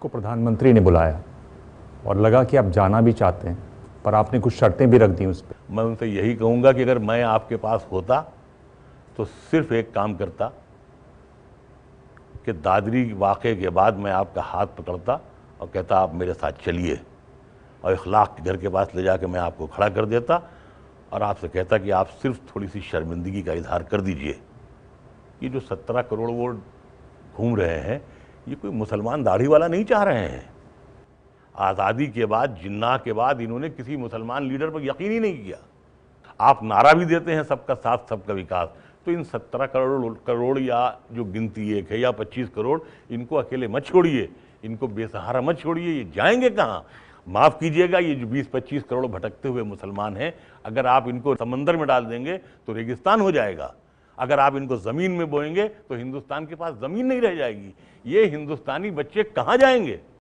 को प्रधानमंत्री ने बुलाया और लगा कि आप जाना भी चाहते हैं पर आपने कुछ शर्तें भी रख दी उस पर मैं उनसे यही कहूँगा कि अगर मैं आपके पास होता तो सिर्फ एक काम करता कि दादरी वाक़े के बाद मैं आपका हाथ पकड़ता और कहता आप मेरे साथ चलिए और इखलाक के घर के पास ले जाकर मैं आपको खड़ा कर देता और आपसे कहता कि आप सिर्फ थोड़ी सी शर्मिंदगी का इजहार कर दीजिए ये जो सत्रह करोड़ वोट घूम रहे हैं ये कोई मुसलमान दाढ़ी वाला नहीं चाह रहे हैं आज़ादी के बाद जिन्ना के बाद इन्होंने किसी मुसलमान लीडर पर यकीन ही नहीं किया आप नारा भी देते हैं सबका साथ सबका विकास तो इन सत्रह करोड़ करोड़ या जो गिनती एक है या पच्चीस करोड़ इनको अकेले मत छोड़िए इनको बेसहारा मत छोड़िए ये जाएंगे कहाँ माफ़ कीजिएगा ये जो बीस पच्चीस करोड़ भटकते हुए मुसलमान हैं अगर आप इनको समंदर में डाल देंगे तो रेगिस्तान हो जाएगा अगर आप इनको ज़मीन में बोएंगे तो हिंदुस्तान के पास ज़मीन नहीं रह जाएगी ये हिंदुस्तानी बच्चे कहाँ जाएंगे